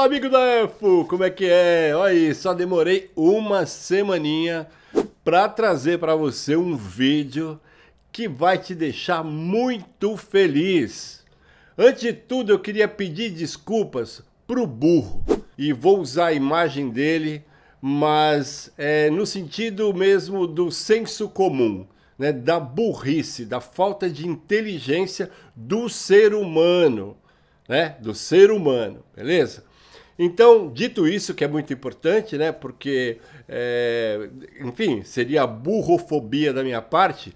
Olá, amigo da EFO! Como é que é? Olha aí, só demorei uma semaninha para trazer para você um vídeo que vai te deixar muito feliz. Antes de tudo, eu queria pedir desculpas pro burro e vou usar a imagem dele, mas é, no sentido mesmo do senso comum, né? da burrice, da falta de inteligência do ser humano, né? Do ser humano, beleza? Então, dito isso, que é muito importante, né? Porque, é, enfim, seria burrofobia da minha parte.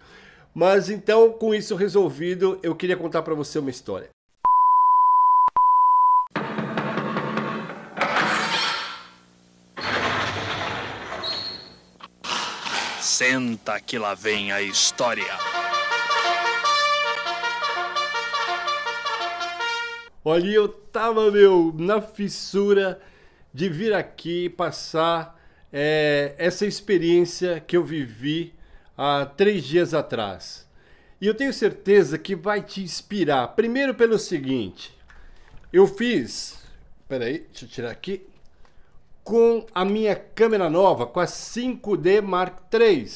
Mas então, com isso resolvido, eu queria contar para você uma história. Senta que lá vem a história. Olha, eu tava, meu, na fissura de vir aqui passar é, essa experiência que eu vivi há três dias atrás. E eu tenho certeza que vai te inspirar. Primeiro pelo seguinte, eu fiz, peraí, deixa eu tirar aqui, com a minha câmera nova, com a 5D Mark III,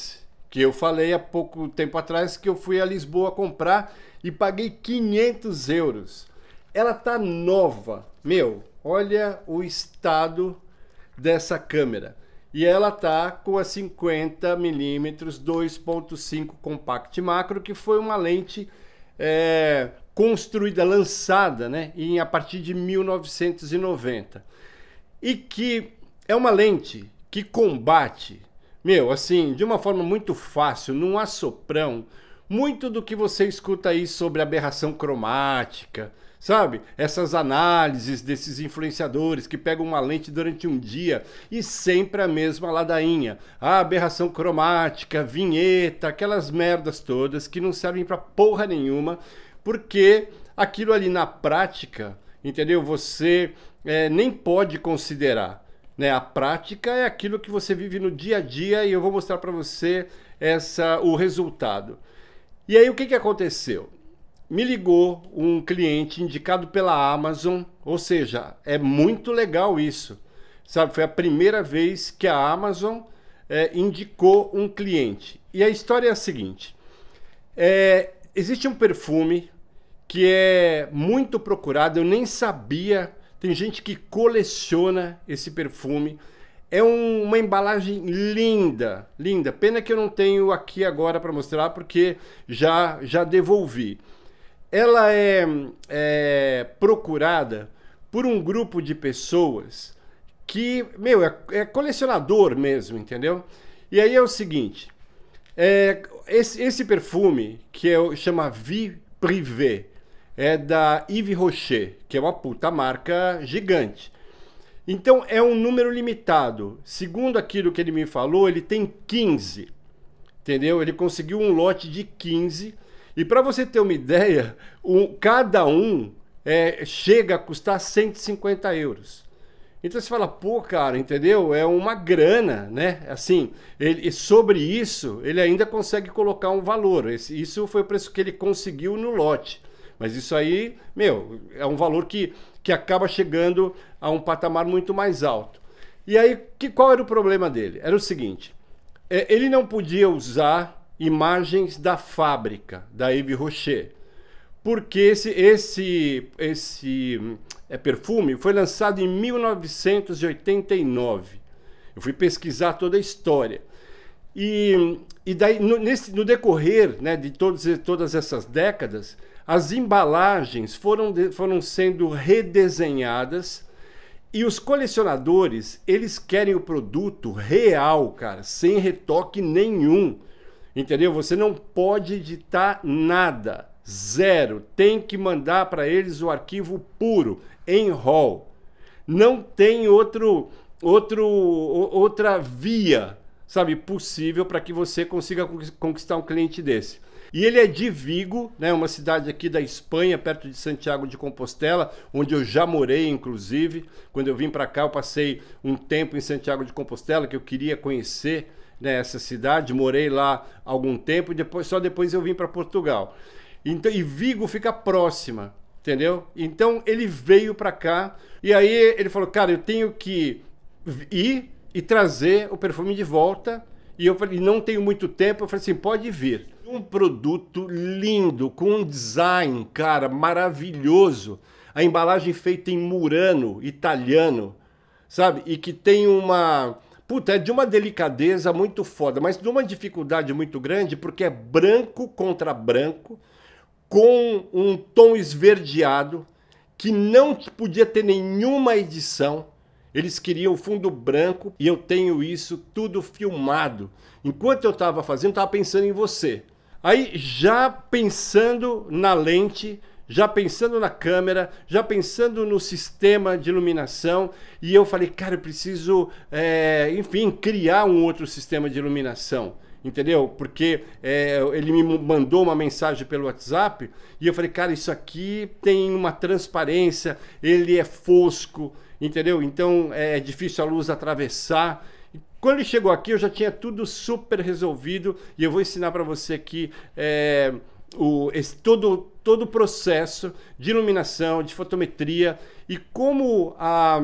que eu falei há pouco tempo atrás que eu fui a Lisboa comprar e paguei 500 euros. Ela tá nova. Meu, olha o estado dessa câmera. E ela tá com a 50 mm 2.5 compact macro, que foi uma lente é, construída, lançada, né, em, a partir de 1990. E que é uma lente que combate, meu, assim, de uma forma muito fácil, num assoprão, muito do que você escuta aí sobre aberração cromática, sabe? Essas análises desses influenciadores que pegam uma lente durante um dia e sempre a mesma ladainha. A aberração cromática, vinheta, aquelas merdas todas que não servem para porra nenhuma, porque aquilo ali na prática, entendeu? Você é, nem pode considerar. Né? A prática é aquilo que você vive no dia a dia e eu vou mostrar para você essa, o resultado. E aí o que, que aconteceu? me ligou um cliente indicado pela Amazon, ou seja, é muito legal isso. Sabe, foi a primeira vez que a Amazon é, indicou um cliente. E a história é a seguinte: é, existe um perfume que é muito procurado, eu nem sabia, tem gente que coleciona esse perfume. É um, uma embalagem linda, linda. Pena que eu não tenho aqui agora para mostrar porque já já devolvi ela é, é procurada por um grupo de pessoas que, meu, é, é colecionador mesmo, entendeu? E aí é o seguinte, é, esse, esse, perfume, que é, chama Vie Privé, é da Yves Rocher, que é uma puta marca gigante. Então é um número limitado. Segundo aquilo que ele me falou, ele tem 15. Entendeu? Ele conseguiu um lote de 15 e para você ter uma ideia, um, cada um é, chega a custar 150 euros. Então você fala, pô, cara, entendeu? É uma grana, né? Assim, ele, sobre isso, ele ainda consegue colocar um valor. Esse, isso foi o preço que ele conseguiu no lote. Mas isso aí, meu, é um valor que, que acaba chegando a um patamar muito mais alto. E aí, que, qual era o problema dele? Era o seguinte: é, ele não podia usar Imagens da Fábrica, da Yves Rocher. Porque esse, esse, esse hum, é, perfume foi lançado em 1989. Eu fui pesquisar toda a história. E, hum, e daí, no, nesse, no decorrer né, de todos, todas essas décadas, as embalagens foram, de, foram sendo redesenhadas e os colecionadores, eles querem o produto real, cara, sem retoque nenhum. Entendeu? Você não pode editar nada. Zero. Tem que mandar para eles o arquivo puro, em RAW. Não tem outro, outro, outra via, sabe, possível para que você consiga conquistar um cliente desse. E ele é de Vigo, né, uma cidade aqui da Espanha, perto de Santiago de Compostela, onde eu já morei, inclusive. Quando eu vim para cá, eu passei um tempo em Santiago de Compostela, que eu queria conhecer nessa né, cidade, morei lá algum tempo, depois só depois eu vim para Portugal. Então, e Vigo fica próxima, entendeu? Então ele veio para cá e aí ele falou: "Cara, eu tenho que ir e trazer o perfume de volta". E eu falei: "Não tenho muito tempo". Eu falei assim: "Pode vir". Um produto lindo, com um design, cara, maravilhoso. A embalagem feita em murano italiano, sabe? E que tem uma Puta, é de uma delicadeza muito foda, mas de uma dificuldade muito grande, porque é branco contra branco, com um tom esverdeado, que não podia ter nenhuma edição. Eles queriam fundo branco e eu tenho isso tudo filmado. Enquanto eu estava fazendo, estava pensando em você. Aí, já pensando na lente, já pensando na câmera, já pensando no sistema de iluminação. E eu falei, cara, eu preciso, é, enfim, criar um outro sistema de iluminação. Entendeu? Porque é, ele me mandou uma mensagem pelo WhatsApp e eu falei, cara, isso aqui tem uma transparência, ele é fosco, entendeu? Então é, é difícil a luz atravessar. Quando ele chegou aqui, eu já tinha tudo super resolvido e eu vou ensinar para você aqui é, o, esse, todo, todo o processo de iluminação, de fotometria e como a,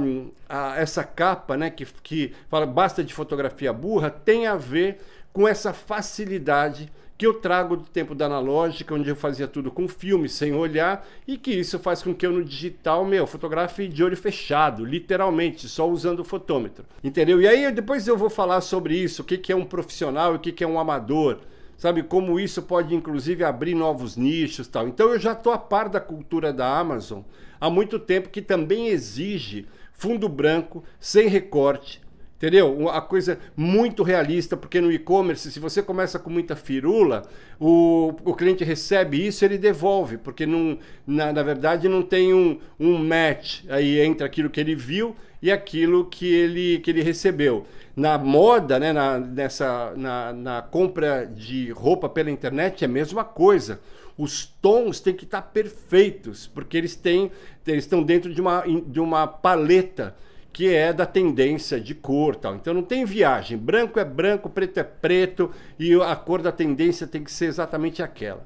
a, essa capa, né, que, que fala basta de fotografia burra, tem a ver com essa facilidade que eu trago do tempo da analógica, onde eu fazia tudo com filme, sem olhar, e que isso faz com que eu no digital, meu, fotografe de olho fechado, literalmente, só usando o fotômetro. Entendeu? E aí depois eu vou falar sobre isso, o que, que é um profissional e o que, que é um amador sabe como isso pode inclusive abrir novos nichos tal. Então eu já estou a par da cultura da Amazon há muito tempo que também exige fundo branco sem recorte, entendeu? Uma coisa muito realista porque no e-commerce se você começa com muita firula o, o cliente recebe isso ele devolve porque não na, na verdade não tem um, um match aí entre aquilo que ele viu e aquilo que ele, que ele recebeu. Na moda, né, na, nessa, na, na compra de roupa pela internet, é a mesma coisa. Os tons têm que estar perfeitos, porque eles, têm, eles estão dentro de uma, de uma paleta que é da tendência de cor tal. Então não tem viagem. Branco é branco, preto é preto, e a cor da tendência tem que ser exatamente aquela.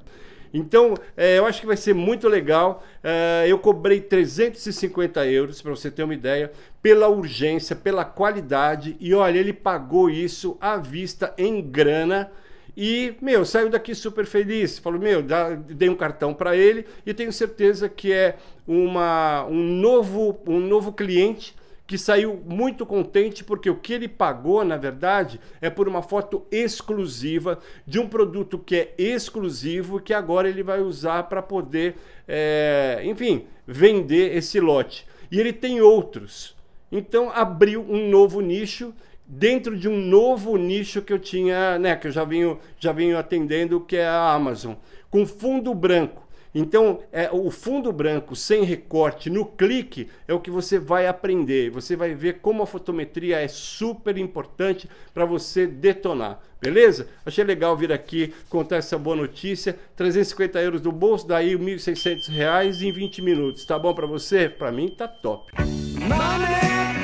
Então, é, eu acho que vai ser muito legal. É, eu cobrei 350 euros, para você ter uma ideia, pela urgência, pela qualidade. E olha, ele pagou isso à vista em grana. E, meu, saiu daqui super feliz. Falou, meu, dá, dei um cartão para ele e tenho certeza que é uma, um, novo, um novo cliente que saiu muito contente porque o que ele pagou, na verdade, é por uma foto exclusiva de um produto que é exclusivo que agora ele vai usar para poder, é, enfim, vender esse lote. E ele tem outros. Então abriu um novo nicho dentro de um novo nicho que eu tinha, né, que eu já venho, já venho atendendo, que é a Amazon, com fundo branco. Então, é, o fundo branco sem recorte no clique é o que você vai aprender. Você vai ver como a fotometria é super importante para você detonar. Beleza? Achei legal vir aqui contar essa boa notícia. 350 euros do bolso, daí 1.600 reais em 20 minutos. Tá bom para você? Para mim tá top. Money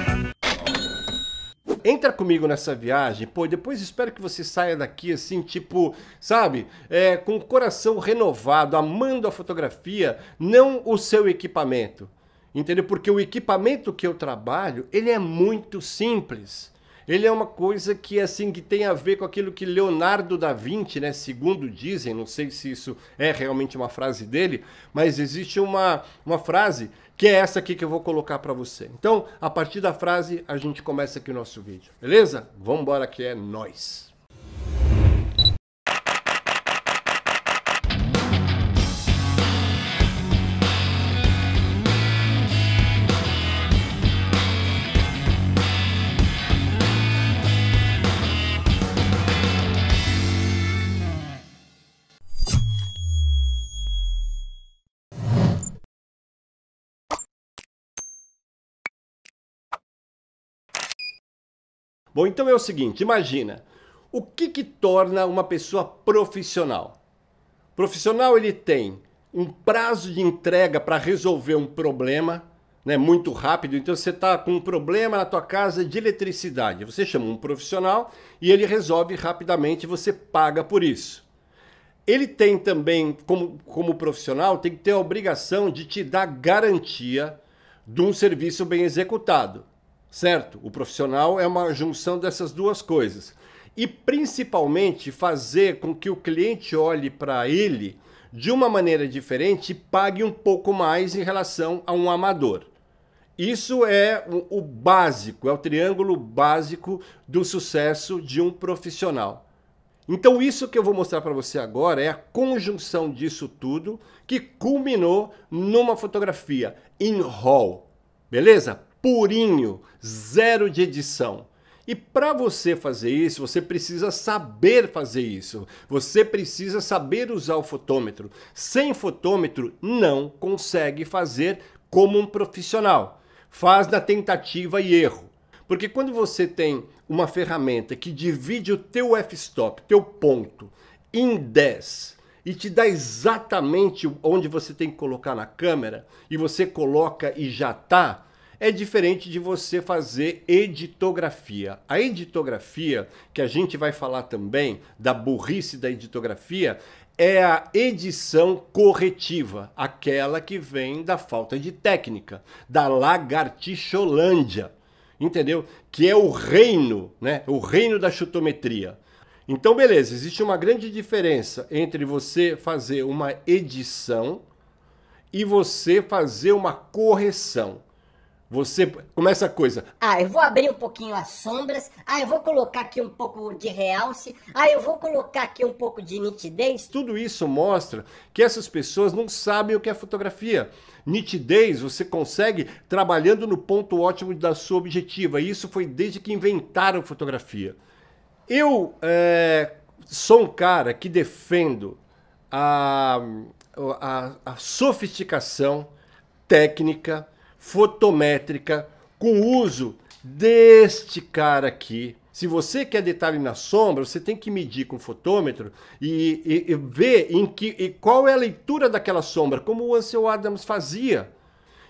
entra comigo nessa viagem, pô, depois espero que você saia daqui assim, tipo, sabe, é, com o coração renovado, amando a fotografia, não o seu equipamento. Entendeu? Porque o equipamento que eu trabalho, ele é muito simples. Ele é uma coisa que assim que tem a ver com aquilo que Leonardo da Vinci, né, segundo dizem, não sei se isso é realmente uma frase dele, mas existe uma, uma frase que é essa aqui que eu vou colocar para você. Então, a partir da frase, a gente começa aqui o nosso vídeo, beleza? Vamos embora que é nós. Bom, então é o seguinte, imagina, o que que torna uma pessoa profissional? Profissional ele tem um prazo de entrega para resolver um problema, né, muito rápido. Então você está com um problema na tua casa de eletricidade, você chama um profissional e ele resolve rapidamente, você paga por isso. Ele tem também, como, como profissional, tem que ter a obrigação de te dar garantia de um serviço bem executado certo? O profissional é uma junção dessas duas coisas. E principalmente fazer com que o cliente olhe para ele de uma maneira diferente e pague um pouco mais em relação a um amador. Isso é o básico, é o triângulo básico do sucesso de um profissional. Então, isso que eu vou mostrar para você agora é a conjunção disso tudo que culminou numa fotografia em roll. Beleza? purinho, zero de edição. E para você fazer isso, você precisa saber fazer isso. Você precisa saber usar o fotômetro. Sem fotômetro, não consegue fazer como um profissional. Faz na tentativa e erro. Porque quando você tem uma ferramenta que divide o teu f-stop, teu ponto, em 10 e te dá exatamente onde você tem que colocar na câmera e você coloca e já está é diferente de você fazer editografia. A editografia, que a gente vai falar também da burrice da editografia, é a edição corretiva, aquela que vem da falta de técnica, da lagartixolândia, entendeu? Que é o reino, né? O reino da chutometria. Então, beleza, existe uma grande diferença entre você fazer uma edição e você fazer uma correção. Você começa a coisa. Ah, eu vou abrir um pouquinho as sombras. Ah, eu vou colocar aqui um pouco de realce. Ah, eu vou colocar aqui um pouco de nitidez. Tudo isso mostra que essas pessoas não sabem o que é fotografia. Nitidez você consegue trabalhando no ponto ótimo da sua objetiva. E isso foi desde que inventaram fotografia. Eu é, sou um cara que defendo a, a, a sofisticação técnica fotométrica com uso deste cara aqui. Se você quer detalhe na sombra, você tem que medir com fotômetro e, e, e ver em que, e qual é a leitura daquela sombra, como o Ansel Adams fazia.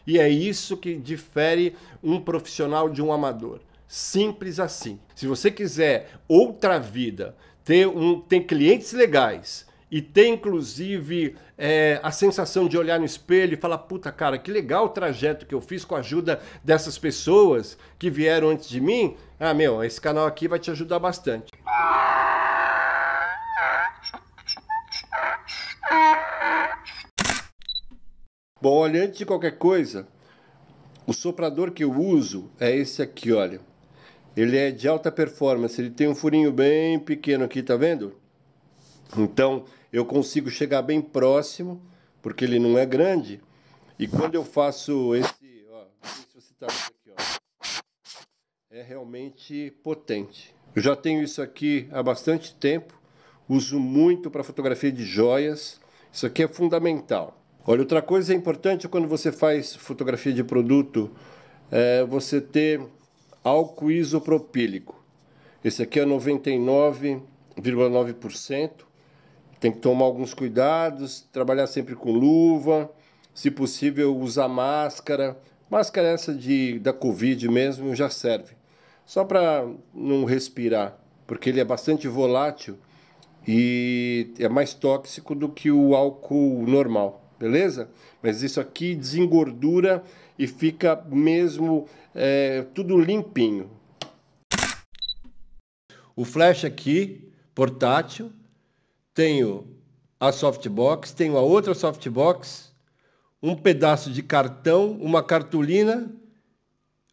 E é isso que difere um profissional de um amador. Simples assim. Se você quiser outra vida, ter um, tem clientes legais, e ter inclusive é, a sensação de olhar no espelho e falar: puta cara, que legal o trajeto que eu fiz com a ajuda dessas pessoas que vieram antes de mim. Ah, meu, esse canal aqui vai te ajudar bastante. Bom, olha, antes de qualquer coisa, o soprador que eu uso é esse aqui, olha. Ele é de alta performance, ele tem um furinho bem pequeno aqui, tá vendo? Então, eu consigo chegar bem próximo, porque ele não é grande. E quando eu faço esse, ó, se você tá vendo aqui, ó, é realmente potente. Eu já tenho isso aqui há bastante tempo, uso muito para fotografia de joias. Isso aqui é fundamental. Olha, outra coisa importante quando você faz fotografia de produto é você ter álcool isopropílico. Esse aqui é 99,9% tem que tomar alguns cuidados, trabalhar sempre com luva, se possível usar máscara. Máscara essa de, da Covid mesmo já serve, só para não respirar, porque ele é bastante volátil e é mais tóxico do que o álcool normal, beleza? Mas isso aqui desengordura e fica mesmo é, tudo limpinho. O flash aqui, portátil, tenho a softbox, tenho a outra softbox, um pedaço de cartão, uma cartolina,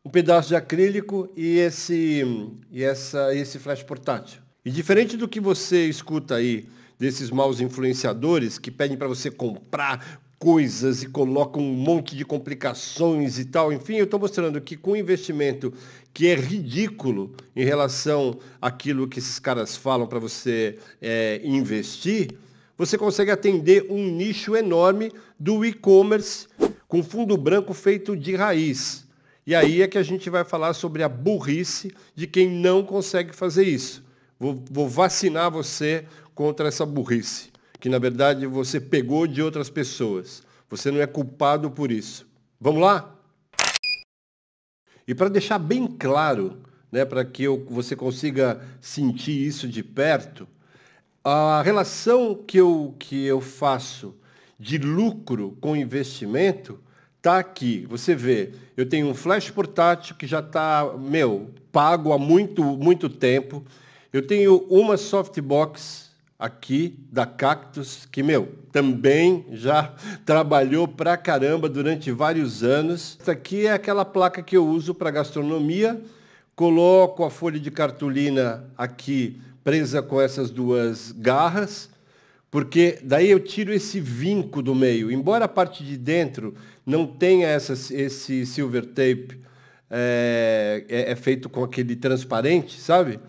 um pedaço de acrílico e esse e essa esse flash portátil. E diferente do que você escuta aí desses maus influenciadores que pedem para você comprar, coisas e coloca um monte de complicações e tal. Enfim, eu estou mostrando que com um investimento que é ridículo em relação àquilo que esses caras falam para você é, investir, você consegue atender um nicho enorme do e-commerce com fundo branco feito de raiz. E aí é que a gente vai falar sobre a burrice de quem não consegue fazer isso. Vou, vou vacinar você contra essa burrice que na verdade você pegou de outras pessoas. Você não é culpado por isso. Vamos lá? E para deixar bem claro, né, para que eu, você consiga sentir isso de perto, a relação que eu, que eu faço de lucro com investimento está aqui. Você vê, eu tenho um flash portátil que já está, meu, pago há muito, muito tempo. Eu tenho uma softbox aqui da Cactus, que, meu, também já trabalhou pra caramba durante vários anos. Essa aqui é aquela placa que eu uso para gastronomia. Coloco a folha de cartolina aqui presa com essas duas garras, porque daí eu tiro esse vinco do meio. Embora a parte de dentro não tenha essa, esse silver tape, eh, é, é, feito com aquele transparente, sabe?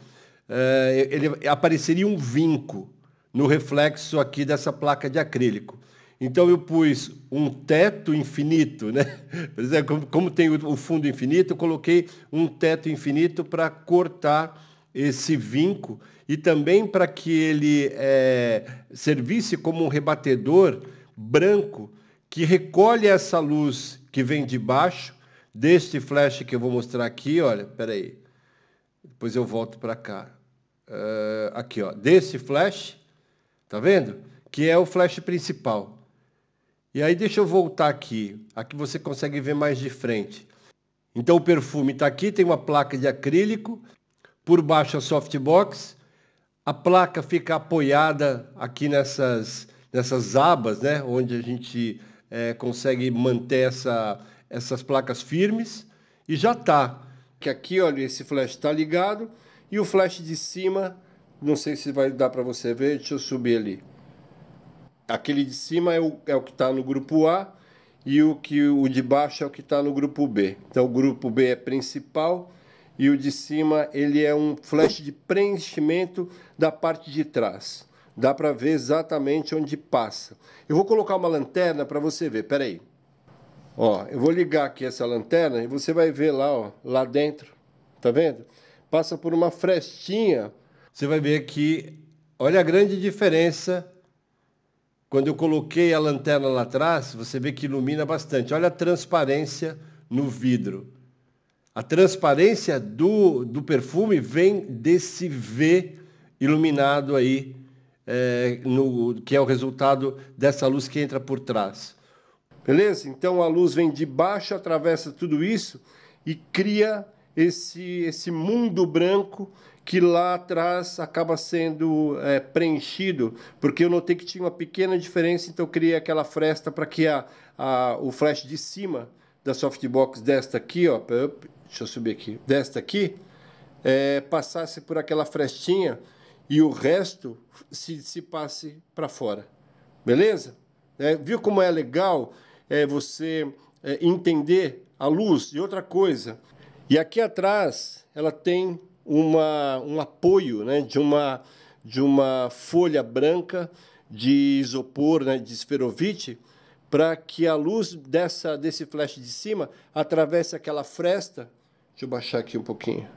É, ele apareceria um vinco no reflexo aqui dessa placa de acrílico. Então eu pus um teto infinito, né? Por exemplo, é, como tem o fundo infinito, eu coloquei um teto infinito para cortar esse vinco e também para que ele é, servisse como um rebatedor branco que recolhe essa luz que vem de baixo deste flash que eu vou mostrar aqui, olha, peraí, depois eu volto para cá, uh, aqui ó, desse flash Tá vendo? Que é o flash principal. E aí deixa eu voltar aqui. Aqui você consegue ver mais de frente. Então o perfume está aqui, tem uma placa de acrílico, por baixo a softbox, a placa fica apoiada aqui nessas, nessas abas, né? onde a gente é, consegue manter essa, essas placas firmes e já está. Que aqui, olha, esse flash está ligado e o flash de cima não sei se vai dar para você ver, deixa eu subir ali. Aquele de cima é o, é o que está no grupo A e o, que, o de baixo é o que está no grupo B. Então o grupo B é principal e o de cima ele é um flash de preenchimento da parte de trás. Dá para ver exatamente onde passa. Eu vou colocar uma lanterna para você ver. Pera aí. Ó, eu vou ligar aqui essa lanterna e você vai ver lá, ó, lá dentro. Tá vendo? Passa por uma frestinha você vai ver que olha a grande diferença. Quando eu coloquei a lanterna lá atrás, você vê que ilumina bastante. Olha a transparência no vidro. A transparência do, do perfume vem desse V iluminado aí, é, no, que é o resultado dessa luz que entra por trás. Beleza? Então a luz vem de baixo, atravessa tudo isso e cria esse, esse mundo branco que lá atrás acaba sendo é, preenchido, porque eu notei que tinha uma pequena diferença, então eu criei aquela fresta para que a, a, o flash de cima da softbox desta aqui, ó, deixa eu subir aqui, desta aqui, é, passasse por aquela frestinha e o resto se dissipasse para fora. Beleza? É, viu como é legal é, você é, entender a luz? E outra coisa, e aqui atrás ela tem uma, um apoio né, de, uma, de uma folha branca de isopor, né, de esferovite, para que a luz dessa, desse flash de cima atravesse aquela fresta. Deixa eu baixar aqui um pouquinho.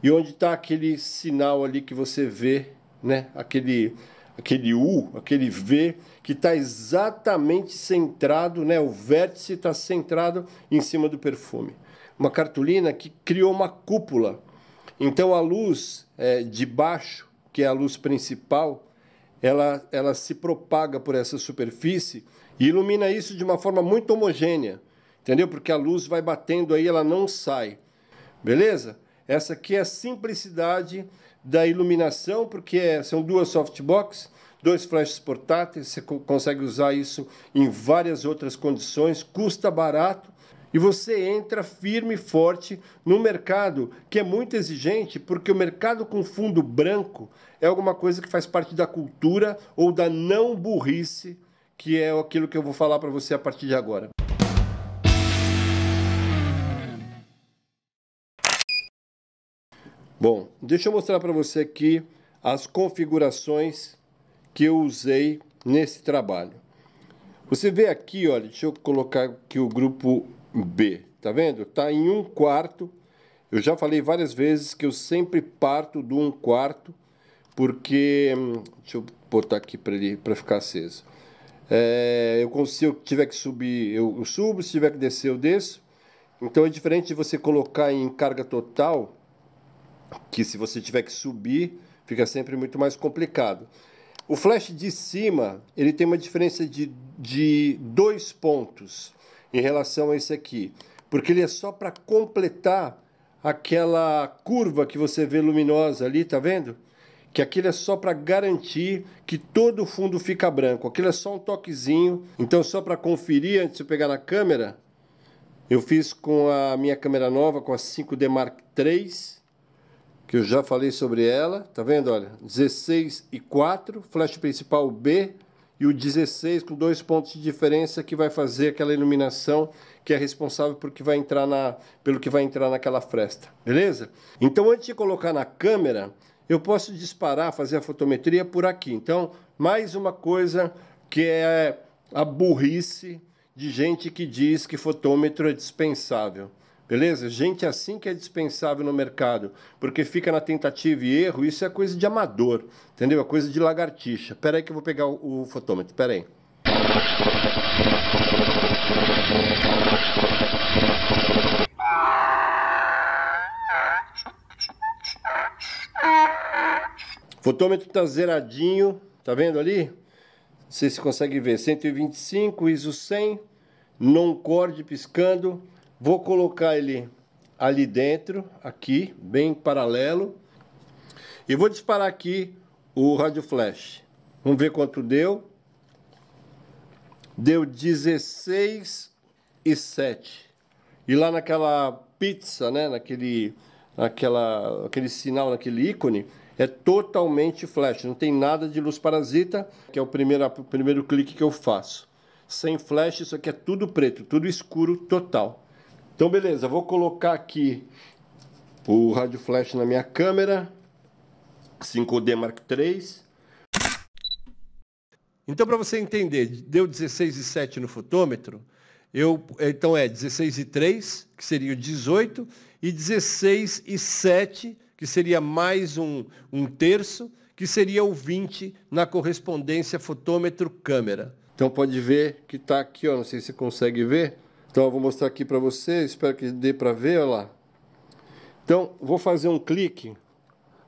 E onde está aquele sinal ali que você vê, né? Aquele, aquele U, aquele V, que está exatamente centrado, né? o vértice está centrado em cima do perfume. Uma cartolina que criou uma cúpula. Então a luz é, de baixo, que é a luz principal, ela, ela se propaga por essa superfície e ilumina isso de uma forma muito homogênea, entendeu? Porque a luz vai batendo aí, ela não sai. Beleza? Essa aqui é a simplicidade da iluminação, porque é, são duas softbox, dois flashes portáteis, você consegue usar isso em várias outras condições, custa barato e você entra firme e forte no mercado, que é muito exigente, porque o mercado com fundo branco é alguma coisa que faz parte da cultura ou da não burrice, que é aquilo que eu vou falar para você a partir de agora. Bom, deixa eu mostrar para você aqui as configurações que eu usei nesse trabalho. Você vê aqui, olha, deixa eu colocar aqui o grupo B, tá vendo? Tá em um quarto. Eu já falei várias vezes que eu sempre parto do um quarto, porque... Hum, deixa eu botar aqui para ele para ficar aceso. É, eu consigo, se eu tiver que subir, eu, eu subo, se tiver que descer, eu desço. Então é diferente de você colocar em carga total que se você tiver que subir, fica sempre muito mais complicado. O flash de cima, ele tem uma diferença de, de dois pontos em relação a esse aqui, porque ele é só para completar aquela curva que você vê luminosa ali, tá vendo? Que aquilo é só para garantir que todo o fundo fica branco. Aquilo é só um toquezinho. Então, só para conferir antes de eu pegar na câmera, eu fiz com a minha câmera nova, com a 5D Mark III que eu já falei sobre ela, tá vendo, olha, 16 e 4, flash principal B e o 16 com dois pontos de diferença que vai fazer aquela iluminação que é responsável por que vai entrar na, pelo que vai entrar naquela fresta, beleza? Então, antes de colocar na câmera, eu posso disparar, fazer a fotometria por aqui. Então, mais uma coisa que é a burrice de gente que diz que fotômetro é dispensável. Beleza? Gente assim que é dispensável no mercado, porque fica na tentativa e erro, isso é coisa de amador, entendeu? É coisa de lagartixa. Pera aí que eu vou pegar o, o fotômetro, pera aí. Fotômetro tá zeradinho, tá vendo ali? Não sei se consegue ver, 125, ISO 100, non-cord piscando, Vou colocar ele ali dentro, aqui, bem paralelo. E vou disparar aqui o rádio flash. Vamos ver quanto deu. Deu 16 e 7. E lá naquela pizza, né, naquele naquela aquele sinal, naquele ícone, é totalmente flash, não tem nada de luz parasita, que é o primeiro, o primeiro clique que eu faço. Sem flash, isso aqui é tudo preto, tudo escuro total. Então, beleza, vou colocar aqui o rádio flash na minha câmera, 5D Mark III. Então, para você entender, deu 16,7 no fotômetro, eu, então é 16,3, que seria o 18, e 16,7, que seria mais um, um terço, que seria o 20 na correspondência fotômetro-câmera. Então pode ver que está aqui, ó, não sei se você consegue ver, então eu vou mostrar aqui para você, espero que dê para ver, olha lá. Então, vou fazer um clique.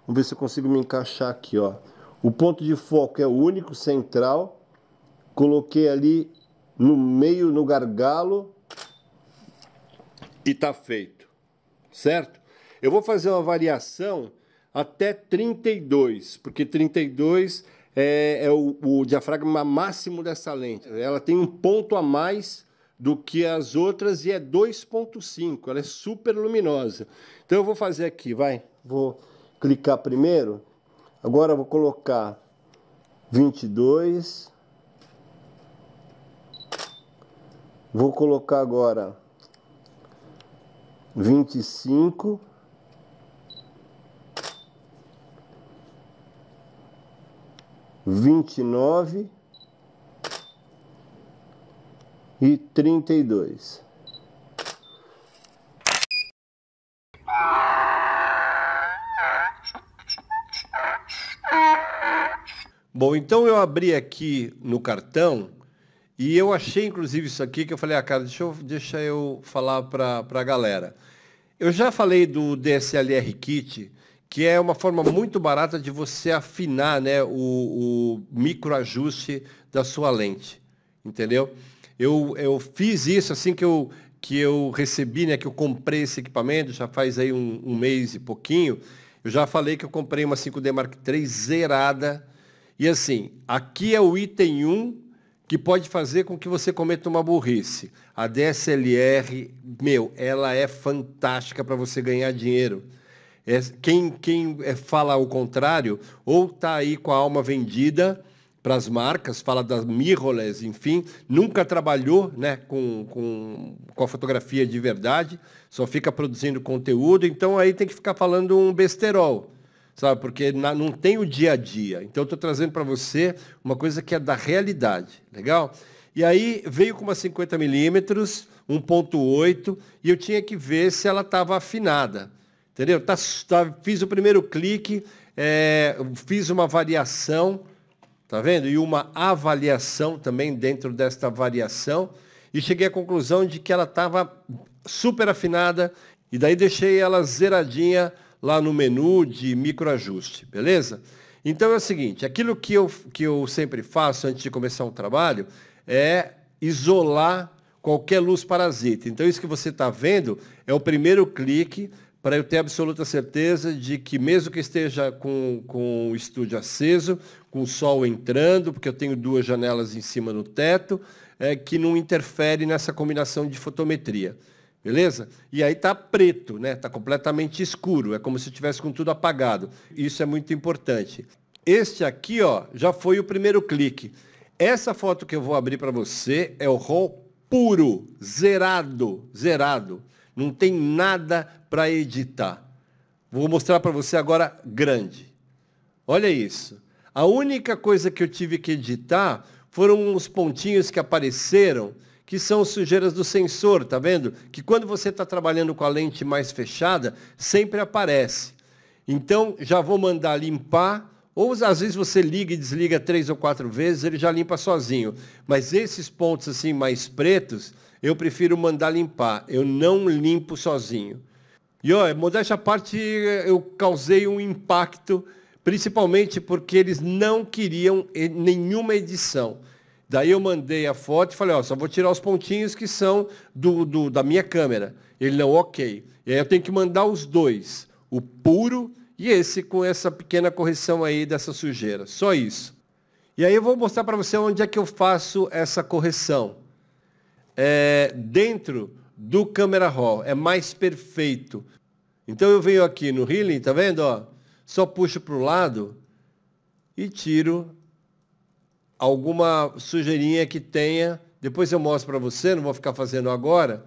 Vamos ver se eu consigo me encaixar aqui, ó. O ponto de foco é o único central. Coloquei ali no meio, no gargalo. E tá feito. Certo? Eu vou fazer uma variação até 32, porque 32 é, é o, o diafragma máximo dessa lente. Ela tem um ponto a mais do que as outras e é 2.5, ela é super luminosa. Então eu vou fazer aqui, vai, vou clicar primeiro. Agora vou colocar 22. Vou colocar agora 25. Vinte e nove e trinta e dois. Bom, então eu abri aqui no cartão e eu achei inclusive isso aqui que eu falei, ah, cara, deixa eu, deixa eu falar para a galera. Eu já falei do DSLR Kit, que é uma forma muito barata de você afinar né, o, o microajuste da sua lente, entendeu? Eu, eu fiz isso assim que eu, que eu recebi, né, que eu comprei esse equipamento, já faz aí um, um mês e pouquinho. Eu já falei que eu comprei uma 5D Mark III zerada. E assim, aqui é o item 1 que pode fazer com que você cometa uma burrice. A DSLR, meu, ela é fantástica para você ganhar dinheiro. É, quem, quem é, fala o contrário, ou está aí com a alma vendida, para as marcas, fala das mirrorless, enfim, nunca trabalhou né, com, com, com a fotografia de verdade, só fica produzindo conteúdo, então aí tem que ficar falando um besterol sabe? Porque na, não tem o dia a dia. Então, estou trazendo para você uma coisa que é da realidade, legal? E aí veio com uma 50 milímetros, 1.8, e eu tinha que ver se ela estava afinada, entendeu? Tá, tá, fiz o primeiro clique, é, fiz uma variação, Tá vendo? E uma avaliação também dentro desta variação. E cheguei à conclusão de que ela estava super afinada e daí deixei ela zeradinha lá no menu de microajuste, beleza? Então é o seguinte, aquilo que eu, que eu sempre faço antes de começar um trabalho é isolar qualquer luz parasita. Então isso que você está vendo é o primeiro clique para eu ter absoluta certeza de que mesmo que esteja com, com o estúdio aceso, com o sol entrando, porque eu tenho duas janelas em cima no teto, é, que não interfere nessa combinação de fotometria. Beleza? E aí está preto, né? Está completamente escuro, é como se tivesse com tudo apagado. Isso é muito importante. Este aqui, ó, já foi o primeiro clique. Essa foto que eu vou abrir para você é o RAW puro, zerado, zerado. Não tem nada para editar. Vou mostrar para você agora grande. Olha isso. A única coisa que eu tive que editar foram uns pontinhos que apareceram, que são sujeiras do sensor, tá vendo? Que quando você está trabalhando com a lente mais fechada, sempre aparece. Então, já vou mandar limpar, ou às vezes você liga e desliga três ou quatro vezes, ele já limpa sozinho. Mas esses pontos assim mais pretos, eu prefiro mandar limpar. Eu não limpo sozinho. E ó, modéstia à parte, eu causei um impacto, principalmente porque eles não queriam eh, nenhuma edição. Daí eu mandei a foto e falei, ó, só vou tirar os pontinhos que são do, do da minha câmera. Ele não, ok. E aí eu tenho que mandar os dois, o puro e esse com essa pequena correção aí dessa sujeira. Só isso. E aí eu vou mostrar para você onde é que eu faço essa correção. É dentro do Camera Raw. É mais perfeito. Então eu venho aqui no healing, tá vendo? Ó, só puxo para o lado e tiro alguma sujeirinha que tenha. Depois eu mostro para você, não vou ficar fazendo agora,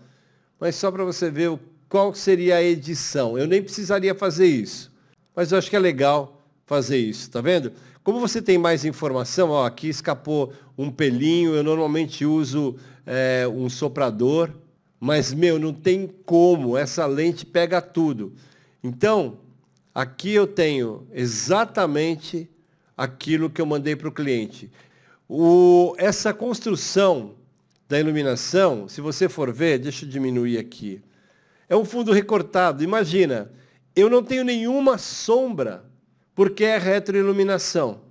mas só para você ver qual seria a edição. Eu nem precisaria fazer isso, mas eu acho que é legal fazer isso, tá vendo? Como você tem mais informação, ó, aqui escapou um pelinho, eu normalmente uso é, um soprador, mas, meu, não tem como, essa lente pega tudo. Então, aqui eu tenho exatamente aquilo que eu mandei para o cliente. essa construção da iluminação, se você for ver, deixa eu diminuir aqui. É um fundo recortado. Imagina, eu não tenho nenhuma sombra, porque é retroiluminação.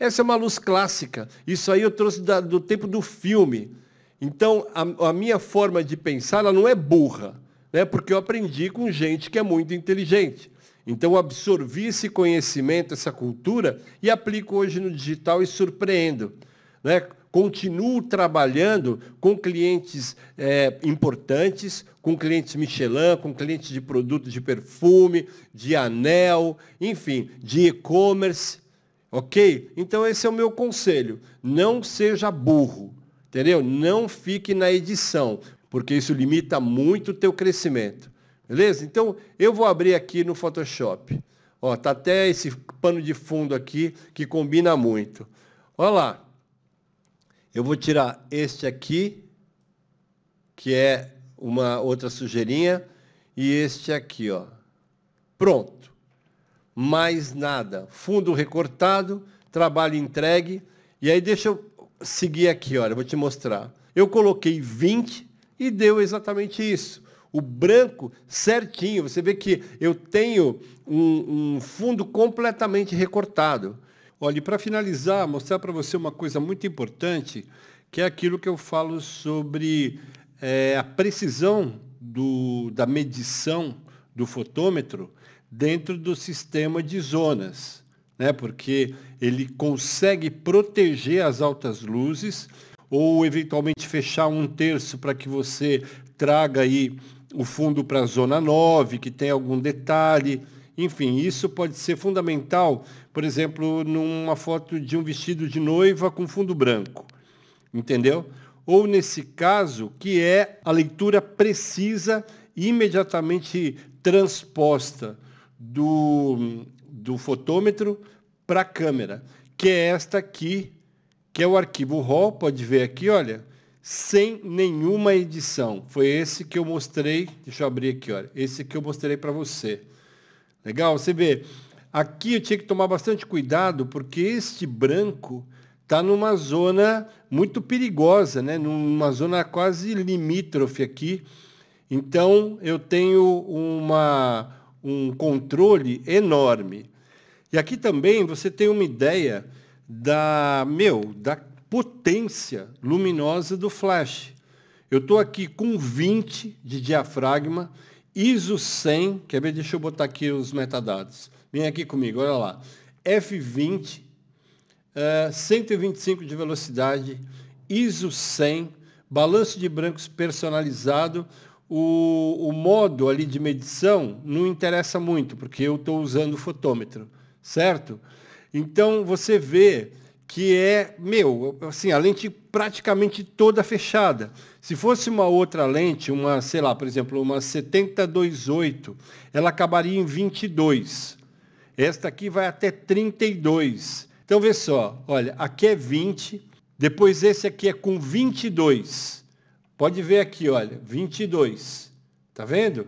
Essa é uma luz clássica. Isso aí eu trouxe da, do tempo do filme. Então, a, a minha forma de pensar ela não é burra, né? porque eu aprendi com gente que é muito inteligente. Então, absorvi esse conhecimento, essa cultura, e aplico hoje no digital e surpreendo. Né? Continuo trabalhando com clientes é, importantes, com clientes Michelin, com clientes de produtos de perfume, de anel, enfim, de e-commerce. Ok? Então, esse é o meu conselho. Não seja burro entendeu? Não fique na edição, porque isso limita muito o teu crescimento. Beleza? Então, eu vou abrir aqui no Photoshop. Ó, tá até esse pano de fundo aqui que combina muito. Olha lá. Eu vou tirar este aqui, que é uma outra sujeirinha, e este aqui, ó. Pronto. Mais nada. Fundo recortado, trabalho entregue. E aí deixa eu seguir aqui, olha, vou te mostrar. Eu coloquei 20 e deu exatamente isso. O branco certinho, você vê que eu tenho um, um fundo completamente recortado. Olha, e para finalizar, mostrar para você uma coisa muito importante, que é aquilo que eu falo sobre é, a precisão do, da medição do fotômetro dentro do sistema de zonas né? porque ele consegue proteger as altas luzes ou eventualmente fechar um terço para que você traga aí o fundo para a zona 9, que tem algum detalhe. Enfim, isso pode ser fundamental, por exemplo, numa foto de um vestido de noiva com fundo branco. Entendeu? Ou nesse caso, que é a leitura precisa imediatamente transposta do do fotômetro para a câmera, que é esta aqui, que é o arquivo RAW, pode ver aqui, olha, sem nenhuma edição. Foi esse que eu mostrei, deixa eu abrir aqui, olha, esse que eu mostrei para você. Legal? Você vê, aqui eu tinha que tomar bastante cuidado, porque este branco está numa zona muito perigosa, né? numa zona quase limítrofe aqui. Então eu tenho uma, um controle enorme. E aqui também você tem uma ideia da, meu, da potência luminosa do flash. Eu estou aqui com 20 de diafragma, ISO 100, quer ver? Deixa eu botar aqui os metadados. Vem aqui comigo, olha lá. F20, uh, 125 de velocidade, ISO 100, balanço de brancos personalizado. O, o modo ali de medição não interessa muito, porque eu estou usando o fotômetro certo? Então você vê que é, meu, assim, a lente praticamente toda fechada. Se fosse uma outra lente, uma, sei lá, por exemplo, uma 7028, ela acabaria em 22. Esta aqui vai até 32. Então vê só, olha, aqui é 20, depois esse aqui é com 22. Pode ver aqui, olha, 22. Tá vendo?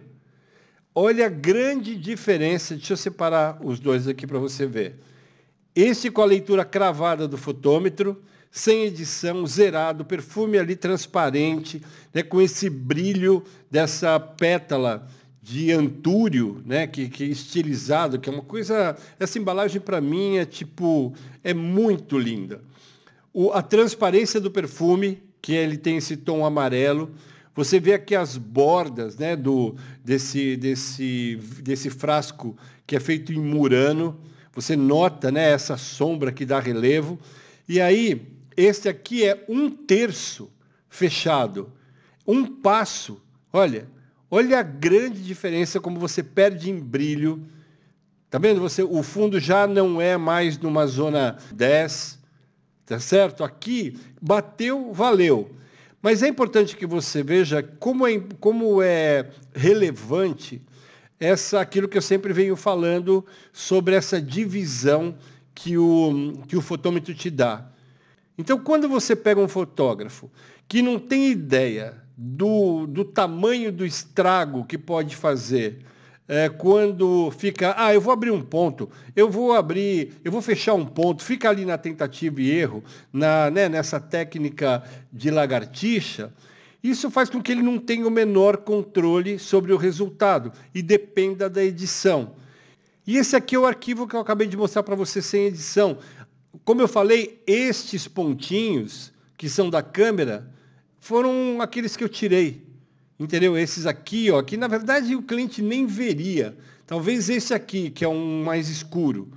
Olha a grande diferença. Deixa eu separar os dois aqui para você ver. Esse com a leitura cravada do fotômetro, sem edição, zerado, perfume ali transparente, né, com esse brilho dessa pétala de antúrio, né, que, que é estilizado, que é uma coisa. Essa embalagem para mim é tipo é muito linda. O, a transparência do perfume, que ele tem esse tom amarelo, você vê aqui as bordas né, do, desse, desse, desse frasco que é feito em murano. Você nota né, essa sombra que dá relevo. E aí, esse aqui é um terço fechado, um passo. Olha, olha a grande diferença como você perde em brilho. Tá vendo? Você, o fundo já não é mais numa zona 10, tá certo? Aqui bateu, valeu. Mas é importante que você veja como é, como é relevante essa aquilo que eu sempre venho falando sobre essa divisão que o, que o fotômetro te dá. Então, quando você pega um fotógrafo que não tem ideia do, do tamanho do estrago que pode fazer é, quando fica, ah, eu vou abrir um ponto, eu vou abrir, eu vou fechar um ponto, fica ali na tentativa e erro, na, né, nessa técnica de lagartixa, isso faz com que ele não tenha o menor controle sobre o resultado e dependa da edição. E esse aqui é o arquivo que eu acabei de mostrar para você sem edição. Como eu falei, estes pontinhos que são da câmera foram aqueles que eu tirei. Entendeu? Esses aqui, ó, que na verdade o cliente nem veria. Talvez esse aqui, que é um mais escuro,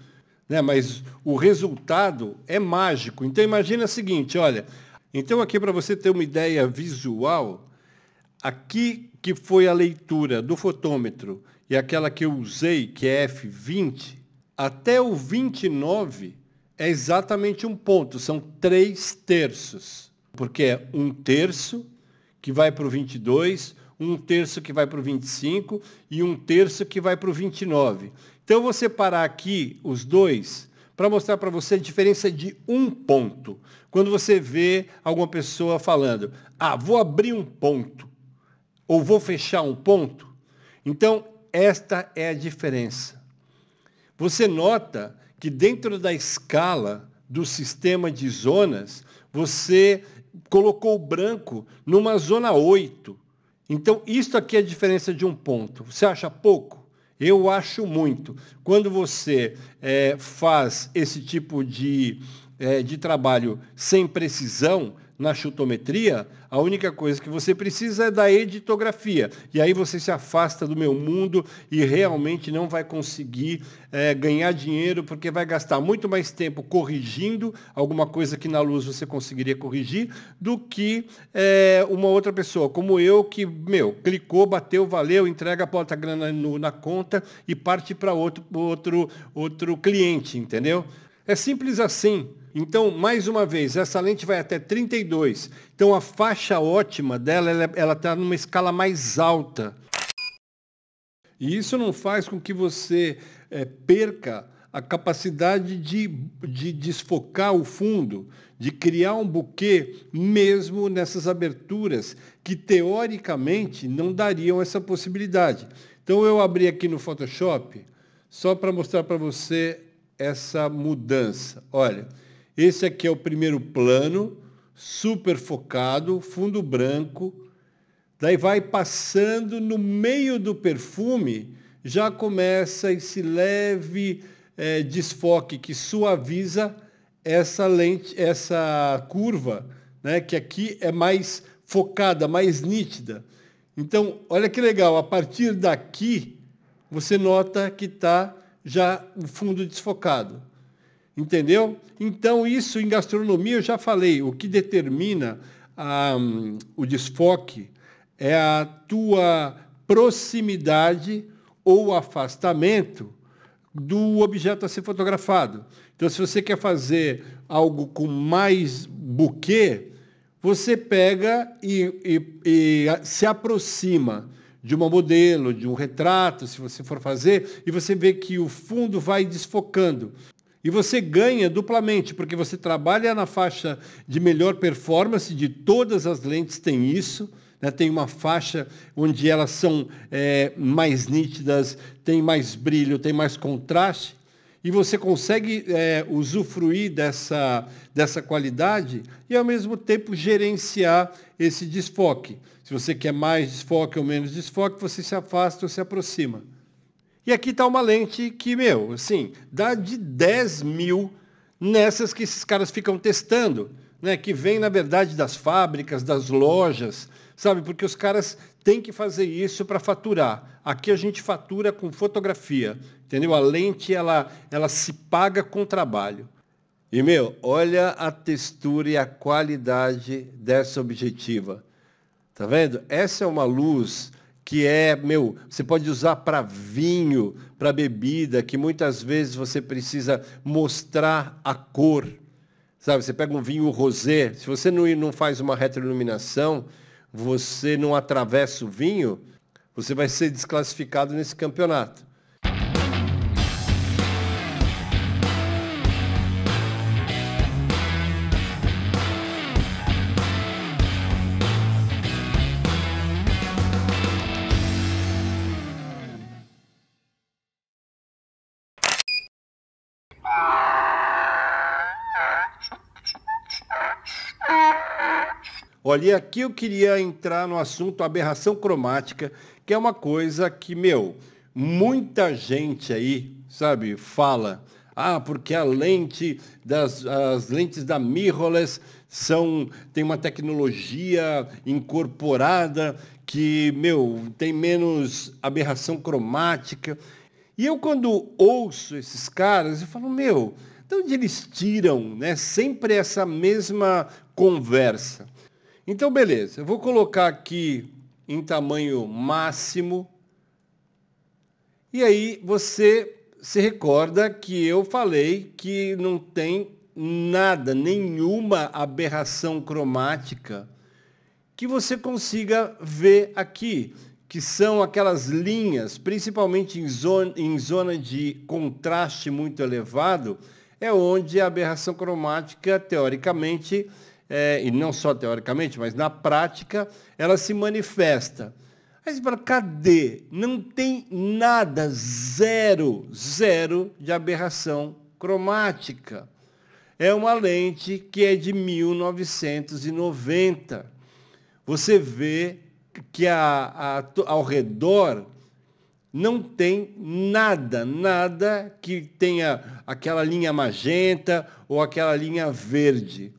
né? Mas o resultado é mágico. Então imagina o seguinte, olha. Então aqui para você ter uma ideia visual, aqui que foi a leitura do fotômetro e aquela que eu usei, que é F20, até o 29 é exatamente um ponto, são três terços, porque é um terço que vai para o 22, um terço que vai para o 25 e um terço que vai para o 29. Então, eu vou separar aqui os dois para mostrar para você a diferença de um ponto. Quando você vê alguma pessoa falando, ah, vou abrir um ponto ou vou fechar um ponto. Então, esta é a diferença. Você nota que dentro da escala do sistema de zonas, você colocou o branco numa zona 8. Então, isto aqui é a diferença de um ponto. Você acha pouco? Eu acho muito. Quando você é, faz esse tipo de, é, de trabalho sem precisão, na chutometria, a única coisa que você precisa é da editografia. E aí você se afasta do meu mundo e realmente não vai conseguir é, ganhar dinheiro, porque vai gastar muito mais tempo corrigindo alguma coisa que na luz você conseguiria corrigir, do que é, uma outra pessoa, como eu, que, meu, clicou, bateu, valeu, entrega a porta grana no, na conta e parte para outro, outro, outro cliente, entendeu? É simples assim. Então, mais uma vez, essa lente vai até 32. Então, a faixa ótima dela, ela está numa escala mais alta. E isso não faz com que você é, perca a capacidade de, de desfocar o fundo, de criar um buquê, mesmo nessas aberturas que teoricamente não dariam essa possibilidade. Então eu abri aqui no Photoshop só para mostrar para você essa mudança. Olha, esse aqui é o primeiro plano, super focado, fundo branco. Daí vai passando no meio do perfume, já começa esse leve é, desfoque que suaviza essa lente, essa curva, né, que aqui é mais focada, mais nítida. Então, olha que legal, a partir daqui você nota que está já o fundo desfocado. Entendeu? Então, isso em gastronomia eu já falei. O que determina ah, um, o desfoque é a tua proximidade ou afastamento do objeto a ser fotografado. Então, se você quer fazer algo com mais buquê, você pega e, e, e se aproxima de uma modelo, de um retrato, se você for fazer, e você vê que o fundo vai desfocando. E você ganha duplamente, porque você trabalha na faixa de melhor performance, de todas as lentes tem isso, né? tem uma faixa onde elas são é, mais nítidas, tem mais brilho, tem mais contraste, e você consegue é, usufruir dessa, dessa qualidade e, ao mesmo tempo, gerenciar esse desfoque. Se você quer mais desfoque ou menos desfoque, você se afasta ou se aproxima. E aqui está uma lente que, meu, assim, dá de 10 mil nessas que esses caras ficam testando, né? Que vem, na verdade, das fábricas, das lojas, sabe? Porque os caras têm que fazer isso para faturar. Aqui a gente fatura com fotografia, entendeu? A lente, ela, ela se paga com trabalho. E, meu, olha a textura e a qualidade dessa objetiva. Tá vendo? Essa é uma luz que é, meu, você pode usar para vinho, para bebida, que muitas vezes você precisa mostrar a cor. Sabe, você pega um vinho rosé, se você não, não faz uma retroiluminação, você não atravessa o vinho, você vai ser desclassificado nesse campeonato. Bola. E aqui eu queria entrar no assunto aberração cromática, que é uma coisa que, meu, muita gente aí, sabe, fala. Ah, porque a lente das as lentes da mirrorless são tem uma tecnologia incorporada que, meu, tem menos aberração cromática. E eu quando ouço esses caras, eu falo, meu, de onde eles tiram, né, sempre essa mesma conversa? Então, beleza. Eu vou colocar aqui em tamanho máximo. E aí você se recorda que eu falei que não tem nada, nenhuma aberração cromática que você consiga ver aqui, que são aquelas linhas, principalmente em zona, em zona de contraste muito elevado, é onde a aberração cromática, teoricamente, é, e não só teoricamente, mas na prática, ela se manifesta. Aí você fala, cadê? Não tem nada, zero, zero de aberração cromática. É uma lente que é de 1990. Você vê que a, a, ao redor não tem nada, nada que tenha aquela linha magenta ou aquela linha verde.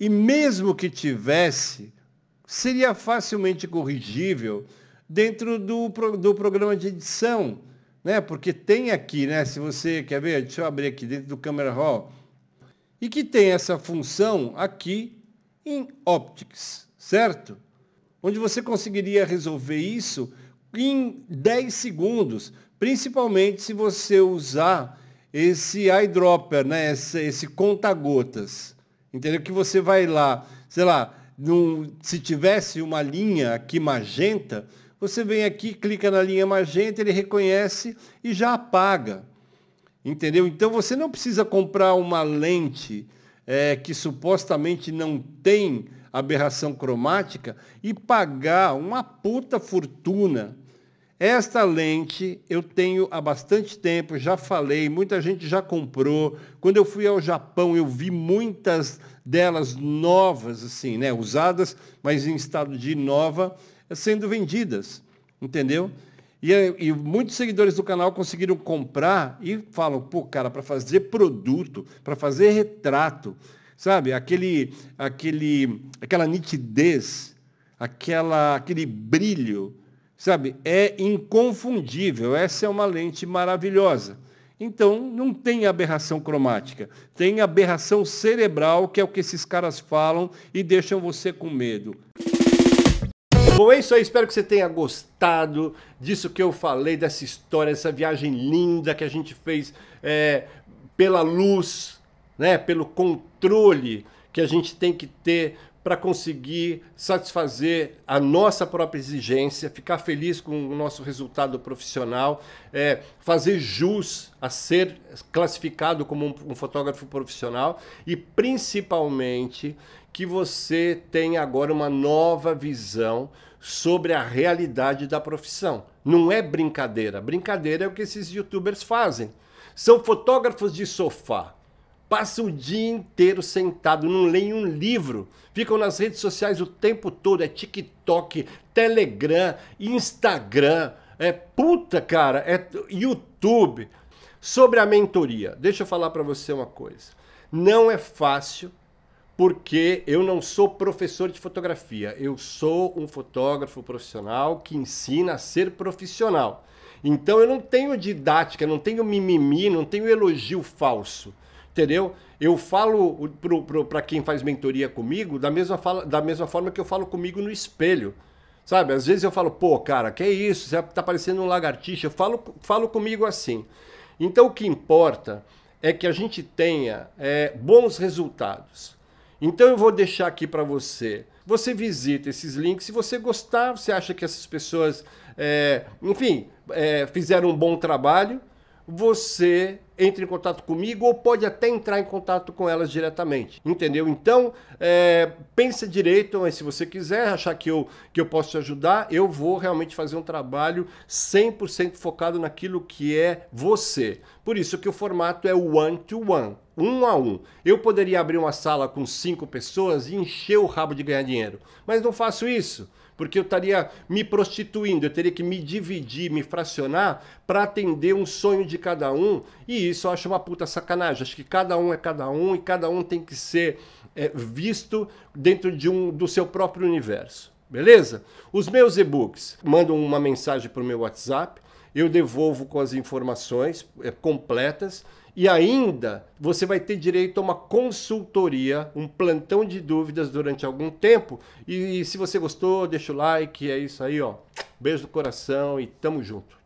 E mesmo que tivesse, seria facilmente corrigível dentro do, do programa de edição, né? Porque tem aqui, né? Se você quer ver, deixa eu abrir aqui dentro do Camera Raw, e que tem essa função aqui em Optics, certo? Onde você conseguiria resolver isso em 10 segundos, principalmente se você usar esse eyedropper, né? esse, esse conta-gotas. Entendeu? Que você vai lá, sei lá, num, se tivesse uma linha aqui magenta, você vem aqui, clica na linha magenta, ele reconhece e já apaga. Entendeu? Então você não precisa comprar uma lente é, que supostamente não tem aberração cromática e pagar uma puta fortuna esta lente eu tenho há bastante tempo, já falei, muita gente já comprou. Quando eu fui ao Japão, eu vi muitas delas novas, assim, né? Usadas, mas em estado de nova, sendo vendidas, entendeu? E, eh, e muitos seguidores do canal conseguiram comprar e falam, pô, cara, para fazer produto, para fazer retrato, sabe? Aquele, aquele, aquela nitidez, aquela, aquele brilho Sabe, é inconfundível, essa é uma lente maravilhosa. Então, não tem aberração cromática, tem aberração cerebral, que é o que esses caras falam e deixam você com medo. Bom, é isso aí. Espero que você tenha gostado disso que eu falei, dessa história, dessa viagem linda que a gente fez é, pela luz, né? pelo controle que a gente tem que ter para conseguir satisfazer a nossa própria exigência, ficar feliz com o nosso resultado profissional, é, fazer jus a ser classificado como um, um fotógrafo profissional e principalmente que você tenha agora uma nova visão sobre a realidade da profissão. Não é brincadeira. Brincadeira é o que esses youtubers fazem. São fotógrafos de sofá Passam o dia inteiro sentado, não leem um livro. Ficam nas redes sociais o tempo todo, é TikTok, Telegram, Instagram, é puta, cara, é YouTube. Sobre a mentoria, deixa eu falar para você uma coisa. Não é fácil porque eu não sou professor de fotografia, eu sou um fotógrafo profissional que ensina a ser profissional. Então eu não tenho didática, não tenho mimimi, não tenho elogio falso. Entendeu? Eu falo para quem faz mentoria comigo da mesma, fala, da mesma forma que eu falo comigo no espelho. Sabe? Às vezes eu falo, pô, cara, que isso? Você tá parecendo um lagartixa. Eu falo, falo comigo assim. Então o que importa é que a gente tenha é, bons resultados. Então eu vou deixar aqui para você. Você visita esses links. Se você gostar, você acha que essas pessoas, é, enfim, é, fizeram um bom trabalho, você entre em contato comigo ou pode até entrar em contato com elas diretamente. Entendeu? Então, é, pensa direito, mas se você quiser achar que eu, que eu posso te ajudar, eu vou realmente fazer um trabalho 100% focado naquilo que é você. Por isso que o formato é one-to-one, -one, um a um. Eu poderia abrir uma sala com cinco pessoas e encher o rabo de ganhar dinheiro, mas não faço isso porque eu estaria me prostituindo, eu teria que me dividir, me fracionar para atender um sonho de cada um e isso eu acho uma puta sacanagem. Acho que cada um é cada um e cada um tem que ser é, visto dentro de um, do seu próprio universo. Beleza? Os meus e-books mandam uma mensagem para o meu WhatsApp, eu devolvo com as informações é, completas e ainda você vai ter direito a uma consultoria, um plantão de dúvidas durante algum tempo. E, e se você gostou, deixa o like, é isso aí, ó. Beijo do coração e tamo junto.